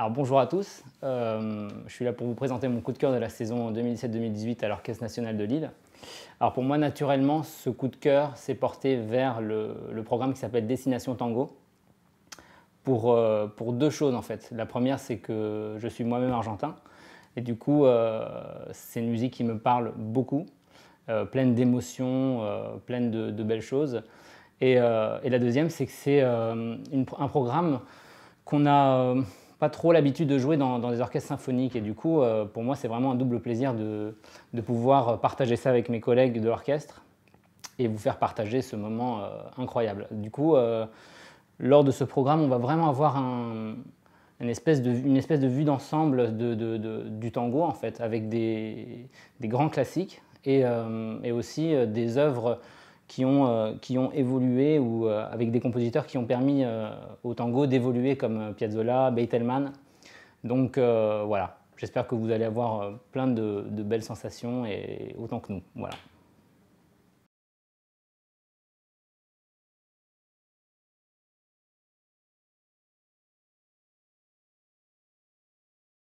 Alors bonjour à tous, euh, je suis là pour vous présenter mon coup de cœur de la saison 2017-2018 à l'Orchestre National de Lille. Alors pour moi naturellement ce coup de cœur s'est porté vers le, programme qui s'appelle Destination Tango pour, euh, pour deux choses en fait. La première c'est que je suis moi-même argentin et du coup euh, c'est une musique qui me parle beaucoup, pleine d'émotions, pleine de, belles choses. et la deuxième c'est que c'est un programme qu'on a pas trop l'habitude de jouer dans, des orchestres symphoniques. Et du coup, euh, pour moi, c'est vraiment un double plaisir de, pouvoir euh, partager ça avec mes collègues de l'orchestre et vous faire partager ce moment euh, incroyable. Du coup, lors de ce programme, on va vraiment avoir un, une, espèce de, une, espèce de, vue d'ensemble de, du tango, en fait, avec des, grands classiques et, et aussi des œuvres euh, qui ont, évolué ou euh, avec des compositeurs qui ont permis euh, au tango d'évoluer comme Piazzolla, Beethoven, Donc voilà, j'espère que vous allez avoir plein de, de belles sensations et autant que nous. Voilà.